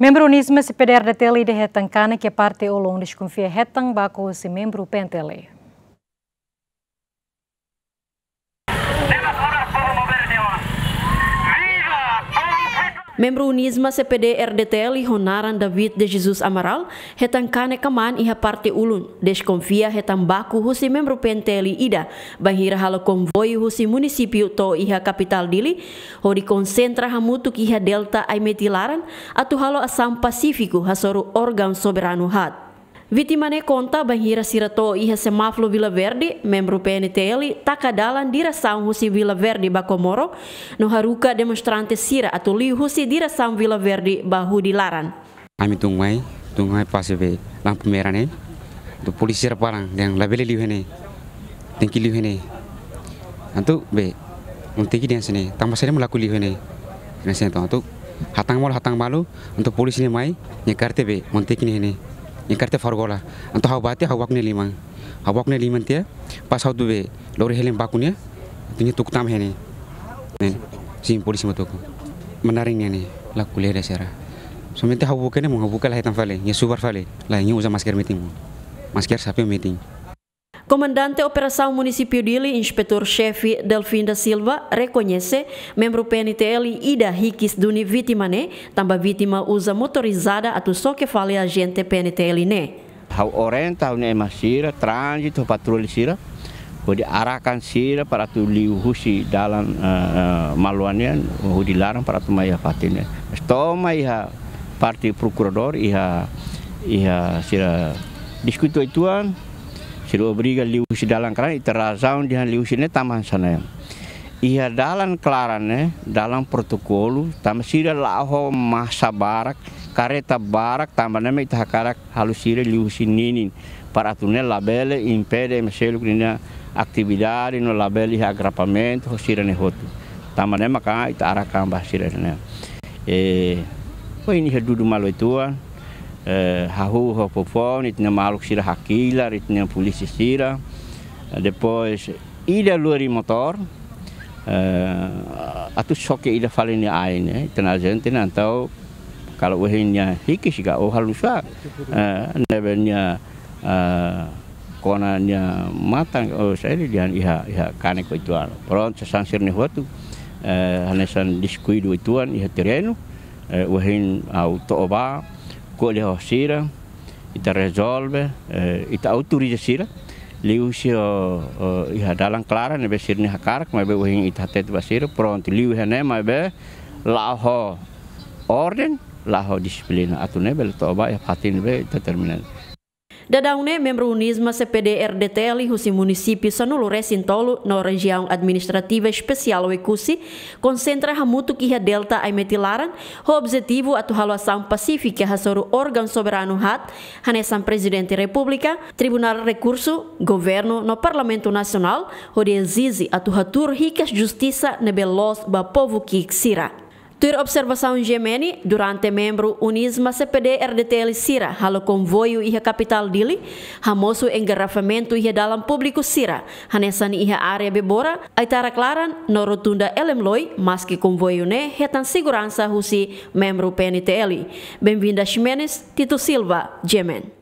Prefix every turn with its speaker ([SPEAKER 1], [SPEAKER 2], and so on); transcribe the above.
[SPEAKER 1] Membro unisme se perder de tele de retancana que parte o longo desconfia hetang bako se membro pentele. Membro unisma CPD RDTL e Ronaran David de Jesus Amaral, hetan kane kaman iha parte ulun, desconfia hetan baku husi membro penteli ida, bahira halo konvoi husi munisipiu to iha kapital dili, hori konsentra hamutuk iha delta aimetilaran, atu halo asam Pasifiku hasoru organ soberanu hat. Vitimane conta bahira sirato iha semaflu Vila Verde, membro PNTL, takadalan dirasam husi Vila Verde bakomoro, no haruka demonstrante sira li husi dirasam Vila Verde bahu dilaran.
[SPEAKER 2] Ami tungai, tungwai pasebe lampu merah ne, tu polisi reparang yang labeli liu hene, tinggi liu hene, antu be, untuk dia sini, tambah sini melaku liu hene, nasi antu, hatang mal hatang malu, untuk polisi ne mai, nyekar tebe, montekini hene yang karte fargola anto hau bate hau wakne limang hau wakne liman tia pas hau tube lori heleng bakunya tunya tuk tam hene nen sim polisi matok menaring nih la kuliah dasara somente hau bukene mau hau bukala hitam fale ya super fale la nyu uza masker meeting masker sapi meeting
[SPEAKER 1] Comandante Operação Municipio Dili, Inspetor-Chefe Delvinda Silva, reconhece membro PNTL Ida Riquis Duni Vitimane, tambah vítima uza motorizada atau só que fale agente PNTL ne.
[SPEAKER 3] Hau orienta ne transit trânsito, patrulha sira, Hudi arahkan sira para tu liuhusi dalam uh, eh, eh, maluannya, larang para tu maya fatinnya. Stoma iha parti procurador iha iha sira discutu ituan sido briga liusi kerana karena razaun dihan liusi ne taman sana ya. ia dalan klarane dalam protokol tambah sida laho masa barak kareta barak tambah nama ita hakarak halus sida liusi ninin para tunel labele impede meseluk nina aktividade label labele agrapamento sida ne hotu tambah nama kang ita arakam bah sida ne eh ini hedudu malu ituan ah. Rahu, eh, Popone, tinha Maluco Sira itu tinha Polícia Sira. Eh, depois, Ilha Luri Motor. atau eh, atu soke ida falini ai né tena gente nantau kalau uhinnya hikis ga oh halusa uh, nebenya konanya matang oh saya ini dihan iha iha kane itu anu, peron sesangsir ni waktu, eh hanesan diskui duituan iha terenu eh uhin au colhe ho cira, ita resolve, eh, ita autoriza cira, liu uh, eh, iha dalang klara ne besir ne hakarak ma be uhin ita tet basir pronto liu ne ma be laho orden laho disiplina atune bel toba ya patin be determinan.
[SPEAKER 1] Dadaune membro unisma CPD RDTL Husi município Sanulu Recintolo, na região administrativa especial Oecusi, concentra Hamutu Kia Delta Aimetilaran, o objetivo a haluação pacífica Hasoro órgão soberano HAT, Hanesan Presidente República, Tribunal Recurso, Governo no Parlamento Nacional, Hori Azizi a Hatur Ricas Justiça Nebelos Bapovo Kiksira. Tur observação Gemeni, durante membro Unisma CPD-RDTL Sira, halo convoio iha capital dili, hamosu engarrafamento iha dalam publiku Sira, hanesani iha area bebora, aitara klaran norotunda elemloi, maski que convoio ne, hetan segurança husi membro PNTL. Bem-vinda Ximenes, Tito Silva, Gemeni